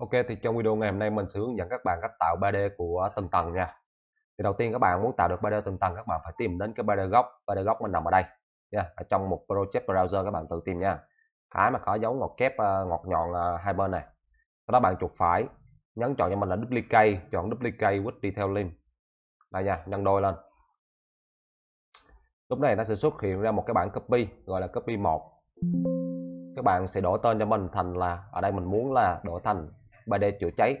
Ok thì trong video ngày hôm nay mình sẽ hướng dẫn các bạn cách tạo 3D của từng tầng nha Thì đầu tiên các bạn muốn tạo được 3D từng tầng các bạn phải tìm đến cái 3D gốc. 3D gốc mình nằm ở đây nha ở Trong một project browser các bạn tự tìm nha Cái mà có dấu ngọt kép ờ, ngọt nhọn ờ, hai bên này Sau đó bạn chuột phải Nhấn chọn cho mình là duplicate Chọn duplicate with detail link Đây nha nhân đôi lên Lúc này nó sẽ xuất hiện ra một cái bản copy gọi là copy 1 các bạn sẽ đổi tên cho mình thành là ở đây mình muốn là đổi thành 3D chữa cháy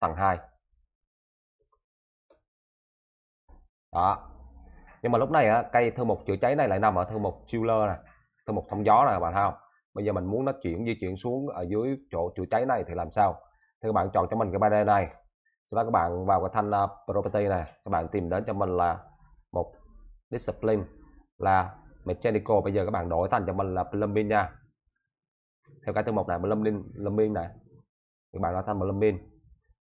tầng 2 đó nhưng mà lúc này á, cây thư mục chữa cháy này lại nằm ở thư mục chiller này thư mục thông gió này bạn thấy không bây giờ mình muốn nó chuyển di chuyển xuống ở dưới chỗ chữa cháy này thì làm sao thì các bạn chọn cho mình cái 3D này sau đó các bạn vào cái thanh uh, property này các bạn tìm đến cho mình là một discipline là mechanical bây giờ các bạn đổi thành cho mình là plumbing nha theo cái thư mục này plumbing plumbing này các bạn đã thành một lâm pin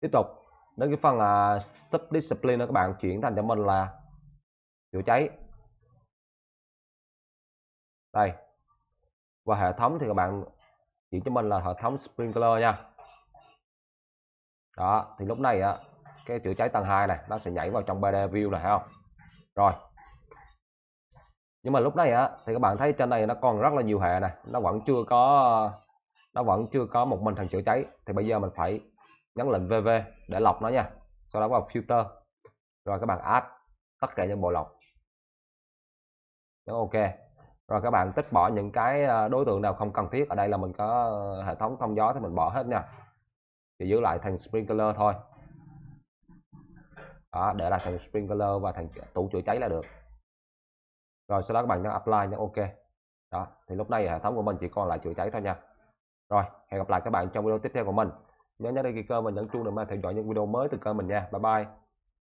tiếp tục đến cái phần uh, sub discipline đó các bạn chuyển thành cho mình là chữa cháy đây và hệ thống thì các bạn chuyển cho mình là hệ thống sprinkler nha đó thì lúc này á cái chữa cháy tầng 2 này nó sẽ nhảy vào trong 3D view này không rồi nhưng mà lúc này á thì các bạn thấy trên này nó còn rất là nhiều hệ này nó vẫn chưa có nó vẫn chưa có một mình thằng chữa cháy thì bây giờ mình phải nhấn lệnh VV để lọc nó nha sau đó vào filter rồi các bạn add tất cả những bộ lọc nhấn ok rồi các bạn tích bỏ những cái ờ, đối tượng nào không cần thiết ở đây là mình có ờ, hệ thống thông gió thì mình bỏ hết nha thì giữ lại thằng sprinkler thôi đó, để lại thằng sprinkler và thằng tủ chữa cháy là được rồi sau đó các bạn nhấn apply nhấn ok đó thì lúc này hệ thống của mình chỉ còn lại chữa cháy thôi nha rồi hẹn gặp lại các bạn trong video tiếp theo của mình nhớ nhấn đăng ký kênh và nhấn chuông để mà theo dõi những video mới từ kênh mình nha bye bye